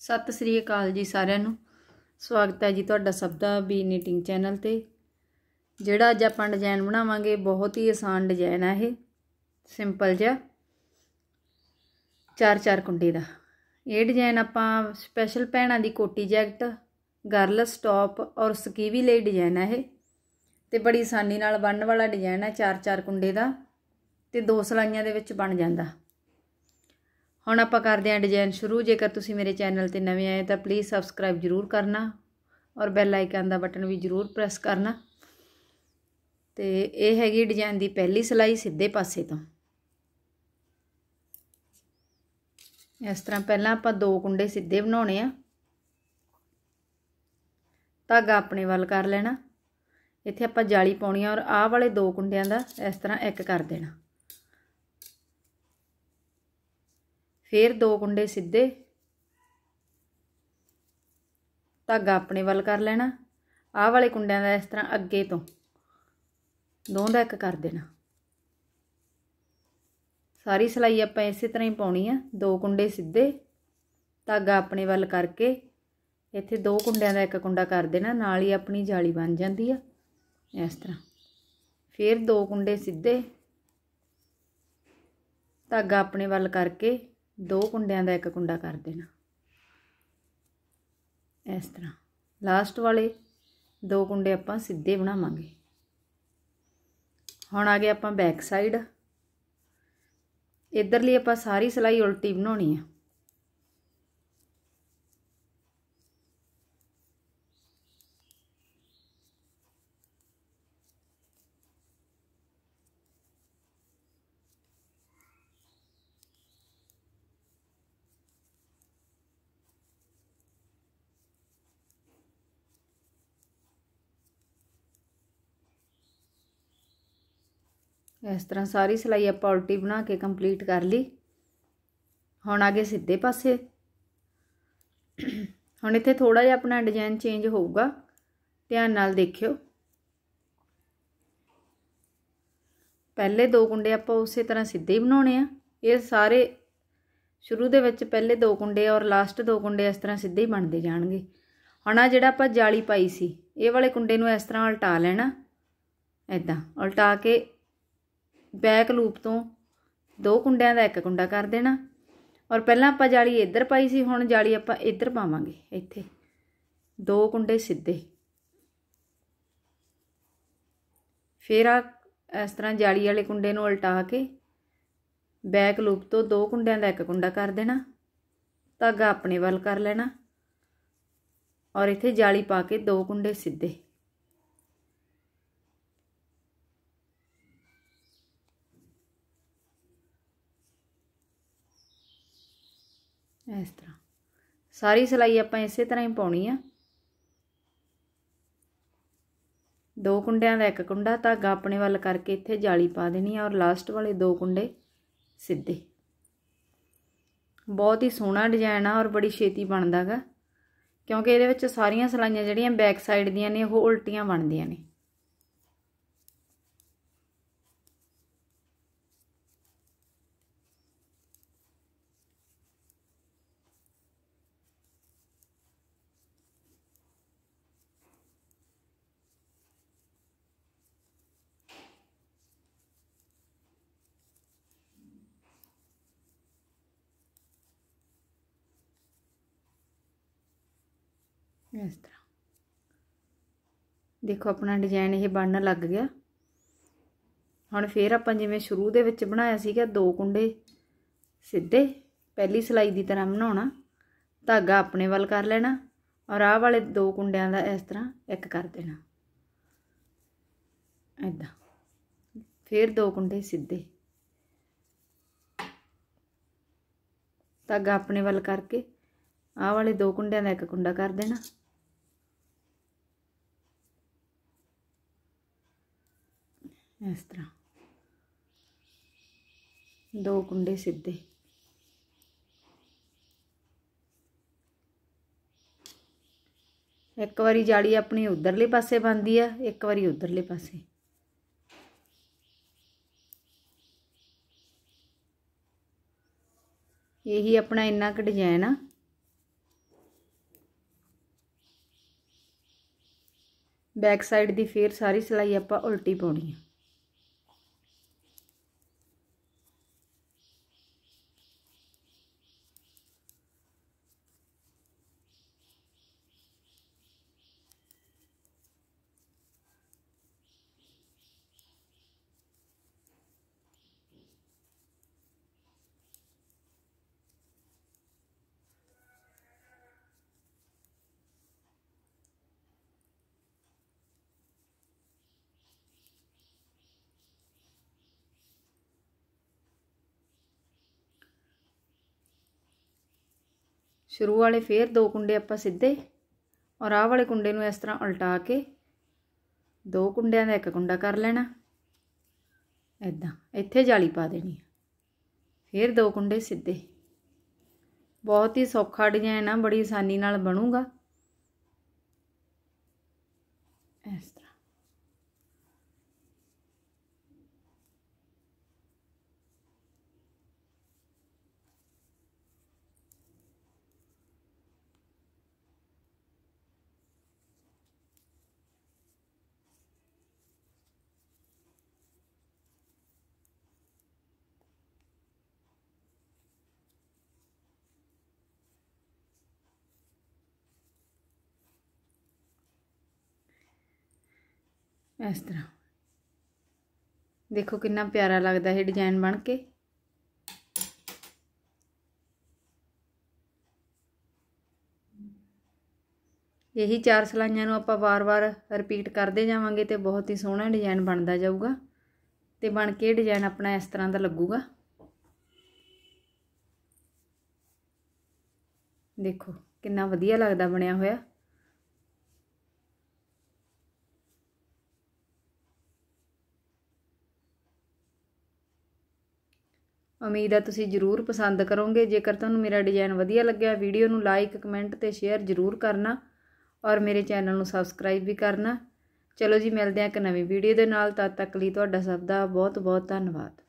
ਸਤਿ ਸ੍ਰੀ ਅਕਾਲ ਜੀ ਸਾਰਿਆਂ ਨੂੰ ਸਵਾਗਤ ਹੈ ਜੀ ਤੁਹਾਡਾ ਸਭ ਦਾ ਬੀ ਨੀਟਿੰਗ ਚੈਨਲ ਤੇ ਜਿਹੜਾ ਅੱਜ ਆਪਾਂ ਡਿਜ਼ਾਈਨ ਬਣਾਵਾਂਗੇ ਬਹੁਤ ਹੀ ਆਸਾਨ ਡਿਜ਼ਾਈਨ ਆ ਇਹ ਸਿੰਪਲ ਜਿਹਾ ਚਾਰ ਚਾਰ ਕੁੰਡੇ ਦਾ ਇਹ ਡਿਜ਼ਾਈਨ ਆਪਾਂ ਸਪੈਸ਼ਲ ਪਹਿਣਾ ਦੀ ਕੋਟੀ ਜੈਕਟ ਗਰਲਸ ਟੌਪ ਔਰ ਸਕੀਵੀ ਲਈ ਡਿਜ਼ਾਈਨ ਆ ਇਹ ਤੇ ਬੜੀ ਆਸਾਨੀ ਨਾਲ ਬਣਨ ਵਾਲਾ ਡਿਜ਼ਾਈਨ ਆ ਚਾਰ ਚਾਰ ਕੁੰਡੇ ਦਾ ਤੇ ਦੋ ਸਲਾਈਆਂ ਦੇ ਵਿੱਚ ਬਣ ਜਾਂਦਾ ਹੁਣ ਆਪਾਂ ਕਰਦੇ ਹਾਂ ਡਿਜ਼ਾਈਨ ਸ਼ੁਰੂ ਜੇਕਰ ਤੁਸੀਂ ਮੇਰੇ ਚੈਨਲ ਤੇ ਨਵੇਂ ਆਏ ਤਾਂ ਪਲੀਜ਼ ਸਬਸਕ੍ਰਾਈਬ ਜ਼ਰੂਰ ਕਰਨਾ ਔਰ ਬੈਲ ਆਈਕਨ ਦਾ ਬਟਨ ਵੀ ਜ਼ਰੂਰ ਪ੍ਰੈਸ ਕਰਨਾ ਤੇ ਇਹ ਹੈਗੀ ਡਿਜ਼ਾਈਨ ਦੀ ਪਹਿਲੀ ਸਲਾਈ ਸਿੱਧੇ ਪਾਸੇ ਤੋਂ ਇਸ ਤਰ੍ਹਾਂ ਪਹਿਲਾਂ ਆਪਾਂ ਦੋ ਕੁੰਡੇ ਸਿੱਧੇ ਬਣਾਉਣੇ ਆ ਧਾਗਾ ਆਪਣੇ ਵੱਲ ਕਰ ਲੈਣਾ ਇੱਥੇ ਆਪਾਂ ਜਾਲੀ ਪਾਉਣੀ ਆ ਔਰ ਆਹ ਵਾਲੇ ਦੋ ਕੁੰਡਿਆਂ ਦਾ ਇਸ ਤਰ੍ਹਾਂ ਇੱਕ ਕਰ ਦੇਣਾ ਫਿਰ ਦੋ ਕੁੰਡੇ ਸਿੱਧੇ ਧਾਗਾ ਆਪਣੇ ਵੱਲ ਕਰ ਲੈਣਾ ਆਹ ਵਾਲੇ ਕੁੰਡਿਆਂ ਦਾ ਇਸ ਤਰ੍ਹਾਂ ਅੱਗੇ ਤੋਂ ਦੋਹਾਂ ਦਾ ਇੱਕ ਕਰ ਦੇਣਾ ਸਾਰੀ ਸਲਾਈ ਆਪਾਂ ਇਸੇ ਤਰ੍ਹਾਂ ਹੀ ਪਾਉਣੀ ਆ ਦੋ ਕੁੰਡੇ ਸਿੱਧੇ ਧਾਗਾ ਆਪਣੇ ਵੱਲ ਕਰਕੇ ਇੱਥੇ ਦੋ ਕੁੰਡਿਆਂ ਦਾ ਇੱਕ ਕੁੰਡਾ ਕਰ ਦੇਣਾ ਨਾਲ ਹੀ ਆਪਣੀ ਜਾਲੀ ਬਣ ਜਾਂਦੀ ਆ ਇਸ ਤਰ੍ਹਾਂ ਫਿਰ ਦੋ ਕੁੰਡੇ ਸਿੱਧੇ ਧਾਗਾ ਆਪਣੇ ਵੱਲ ਕਰਕੇ ਦੋ ਕੁੰਡਿਆਂ ਦਾ ਇੱਕ ਕੁੰਡਾ ਕਰ ਦੇਣਾ ਇਸ ਤਰ੍ਹਾਂ ਲਾਸਟ ਵਾਲੇ ਦੋ ਕੁੰਡੇ ਆਪਾਂ ਸਿੱਧੇ ਬਣਾਵਾਂਗੇ ਹੁਣ ਆ ਗਏ ਆਪਾਂ ਬੈਕ ਸਾਈਡ ਇਧਰ ਲਈ ਆਪਾਂ ਸਾਰੀ ਸਲਾਈ ਉਲਟੀ ਬਣਾਉਣੀ ਆ ਇਸ ਤਰ੍ਹਾਂ ਸਾਰੀ ਸਲਾਈ ਆਪਾਂ ਉਲਟੀ ਬਣਾ ਕੇ ਕੰਪਲੀਟ ਕਰ ਲਈ ਹੁਣ ਆਗੇ ਸਿੱਧੇ ਪਾਸੇ ਹੁਣ ਇੱਥੇ ਥੋੜਾ ਜਿਹਾ ਆਪਣਾ ਡਿਜ਼ਾਈਨ ਚੇਂਜ ਹੋਊਗਾ ਧਿਆਨ ਨਾਲ ਦੇਖਿਓ ਪਹਿਲੇ ਦੋ ਕੁੰਡੇ ਆਪਾਂ ਉਸੇ ਤਰ੍ਹਾਂ ਸਿੱਧੇ ਹੀ ਬਣਾਉਣੇ ਆ ਇਹ ਸਾਰੇ ਸ਼ੁਰੂ ਦੇ ਵਿੱਚ ਪਹਿਲੇ ਦੋ ਕੁੰਡੇ ਔਰ ਲਾਸਟ ਦੋ ਕੁੰਡੇ ਇਸ ਤਰ੍ਹਾਂ ਸਿੱਧੇ ਹੀ ਬਣਦੇ ਜਾਣਗੇ ਹੁਣ ਆ ਜਿਹੜਾ ਆਪਾਂ ਜਾਲੀ ਪਾਈ ਸੀ ਇਹ ਵਾਲੇ ਕੁੰਡੇ ਨੂੰ ਇਸ ਤਰ੍ਹਾਂ ਉਲਟਾ ਲੈਣਾ ਐਦਾਂ ਉਲਟਾ ਕੇ ਬੈਕ ਲੂਪ ਤੋਂ ਦੋ ਕੁੰਡਿਆਂ ਦਾ ਇੱਕ ਕੁੰਡਾ ਕਰ ਦੇਣਾ ਔਰ ਪਹਿਲਾਂ ਆਪਾਂ ਜਾਲੀ ਇੱਧਰ ਪਾਈ ਸੀ ਹੁਣ ਜਾਲੀ ਆਪਾਂ ਇੱਧਰ ਪਾਵਾਂਗੇ ਇੱਥੇ ਦੋ ਕੁੰਡੇ ਸਿੱਧੇ ਫੇਰ ਆ ਇਸ ਤਰ੍ਹਾਂ ਜਾਲੀ ਵਾਲੇ ਕੁੰਡੇ ਨੂੰ ਉਲਟਾ ਕੇ ਬੈਕ ਲੂਪ ਤੋਂ ਦੋ ਕੁੰਡਿਆਂ ਦਾ ਇੱਕ ਕੁੰਡਾ ਕਰ ਦੇਣਾ ਧਾਗਾ ਆਪਣੇ ਵੱਲ ਕਰ ਲੈਣਾ ਔਰ ਇੱਥੇ ਜਾਲੀ ਪਾ ਕੇ ਦੋ ਕੁੰਡੇ ਸਿੱਧੇ ਇਸ ਤਰ੍ਹਾਂ ਸਾਰੀ ਸਲਾਈ ਆਪਾਂ ਇਸੇ ਤਰ੍ਹਾਂ ਹੀ ਪਾਉਣੀ ਆ ਦੋ ਕੁੰਡਿਆਂ ਦਾ ਇੱਕ ਕੁੰਡਾ ਧਾਗਾ ਆਪਣੇ ਵੱਲ ਕਰਕੇ ਇੱਥੇ ਜਾਲੀ ਪਾ ਦੇਣੀ ਆ ਔਰ ਲਾਸਟ ਵਾਲੇ ਦੋ ਕੁੰਡੇ ਸਿੱਧੇ ਬਹੁਤ ਹੀ ਸੋਹਣਾ ਡਿਜ਼ਾਈਨ ਆ ਔਰ ਬੜੀ ਛੇਤੀ ਬਣਦਾਗਾ ਕਿਉਂਕਿ ਇਹਦੇ ਵਿੱਚ ਸਾਰੀਆਂ ਸਲਾਈਆਂ ਜਿਹੜੀਆਂ ਬੈਕ ਸਾਈਡ ਦੀਆਂ ਨੇ ਉਹ ਉਲਟੀਆਂ ਬਣਦੀਆਂ ਨੇ ਇਸ ਤਰ੍ਹਾਂ ਦੇਖੋ ਆਪਣਾ ਡਿਜ਼ਾਈਨ ਇਹ ਬਣਨ ਲੱਗ ਗਿਆ ਹੁਣ ਫੇਰ ਆਪਾਂ ਜਿਵੇਂ ਸ਼ੁਰੂ ਦੇ ਵਿੱਚ ਬਣਾਇਆ ਸੀਗਾ ਦੋ ਕੁੰਡੇ ਸਿੱਧੇ ਪਹਿਲੀ ਸਲਾਈ ਦੀ ਤਰ੍ਹਾਂ ਬਣਾਉਣਾ ਧਾਗਾ ਆਪਣੇ ਵੱਲ ਕਰ ਲੈਣਾ ਔਰ ਆਹ ਵਾਲੇ ਦੋ ਕੁੰਡਿਆਂ ਦਾ ਇਸ ਤਰ੍ਹਾਂ ਇੱਕ ਕਰ ਦੇਣਾ ਐਦਾਂ ਫੇਰ ਦੋ ਕੁੰਡੇ ਸਿੱਧੇ ਧਾਗਾ ਆਪਣੇ ਵੱਲ ਕਰਕੇ ਆਹ ਵਾਲੇ ਦੋ ਕੁੰਡਿਆਂ ਦਾ ਇੱਕ ਕੁੰਡਾ ਕਰ ਦੇਣਾ ਇਸ ਤਰ੍ਹਾਂ ਦੋ ਕੁੰਡੇ ਸਿੱਧੇ ਇੱਕ ਵਾਰੀ ਜਾਲੀ ਆਪਣੀ ਉਧਰਲੇ ਪਾਸੇ ਬੰਦੀ ਆ ਇੱਕ ਵਾਰੀ ਉਧਰਲੇ ਪਾਸੇ ਇਹੀ ਆਪਣਾ ਇੰਨਾ ਕੁ ਡਿਜ਼ਾਈਨ ਆ ਬੈਕ ਸਾਈਡ ਦੀ ਫੇਰ ਸਾਰੀ ਸਿਲਾਈ ਆਪਾਂ ਉਲਟੀ ਪਾਉਣੀ ਆ ਸ਼ੁਰੂ ਵਾਲੇ ਫੇਰ ਦੋ ਕੁੰਡੇ ਆਪਾਂ ਸਿੱਧੇ ਔਰ ਆਹ ਵਾਲੇ ਕੁੰਡੇ ਨੂੰ ਇਸ ਤਰ੍ਹਾਂ ਉਲਟਾ ਕੇ ਦੋ ਕੁੰਡਿਆਂ ਦਾ ਇੱਕ ਕੁੰਡਾ ਕਰ ਲੈਣਾ ਐਦਾਂ ਇੱਥੇ ਜਾਲੀ ਪਾ ਦੇਣੀ ਫੇਰ ਦੋ ਕੁੰਡੇ ਸਿੱਧੇ ਬਹੁਤ ਹੀ ਸੌਖਾ ਡਿਜ਼ਾਈਨ ਆ ਬੜੀ ਆਸਾਨੀ ਨਾਲ ਬਣੂਗਾ ਇਸ ਤਰ੍ਹਾਂ ਇਸ ਤਰ੍ਹਾਂ ਦੇਖੋ ਕਿੰਨਾ ਪਿਆਰਾ ਲੱਗਦਾ ਇਹ ਡਿਜ਼ਾਈਨ ਬਣ ਕੇ ਇਹੀ ਚਾਰ ਸਲਾਈਆਂ ਨੂੰ ਆਪਾਂ ਵਾਰ-ਵਾਰ ਰਿਪੀਟ ਕਰਦੇ ਜਾਵਾਂਗੇ ਤੇ ਬਹੁਤ ਹੀ ਸੋਹਣਾ ਡਿਜ਼ਾਈਨ ਬਣਦਾ ਜਾਊਗਾ ਤੇ ਬਣ ਕੇ ਡਿਜ਼ਾਈਨ ਆਪਣਾ ਇਸ ਤਰ੍ਹਾਂ ਦਾ ਲੱਗੂਗਾ ਦੇਖੋ ਕਿੰਨਾ ਵਧੀਆ ਲੱਗਦਾ ਬਣਿਆ ਹੋਇਆ ਉਮੀਦ ਹੈ ਤੁਸੀਂ ਜ਼ਰੂਰ ਪਸੰਦ ਕਰੋਗੇ ਜੇਕਰ ਤੁਹਾਨੂੰ ਮੇਰਾ ਡਿਜ਼ਾਈਨ ਵਧੀਆ ਲੱਗਿਆ ਵੀਡੀਓ ਨੂੰ ਲਾਈਕ ਕਮੈਂਟ ਤੇ ਸ਼ੇਅਰ ਜ਼ਰੂਰ ਕਰਨਾ ਔਰ ਮੇਰੇ ਚੈਨਲ ਨੂੰ ਸਬਸਕ੍ਰਾਈਬ ਵੀ ਕਰਨਾ ਚਲੋ ਜੀ ਮਿਲਦੇ ਹਾਂ ਇੱਕ ਨਵੀਂ ਵੀਡੀਓ ਦੇ ਨਾਲ ਤਦ ਤੱਕ ਲਈ ਤੁਹਾਡਾ ਸਭ ਦਾ ਬਹੁਤ ਬਹੁਤ ਧੰਨਵਾਦ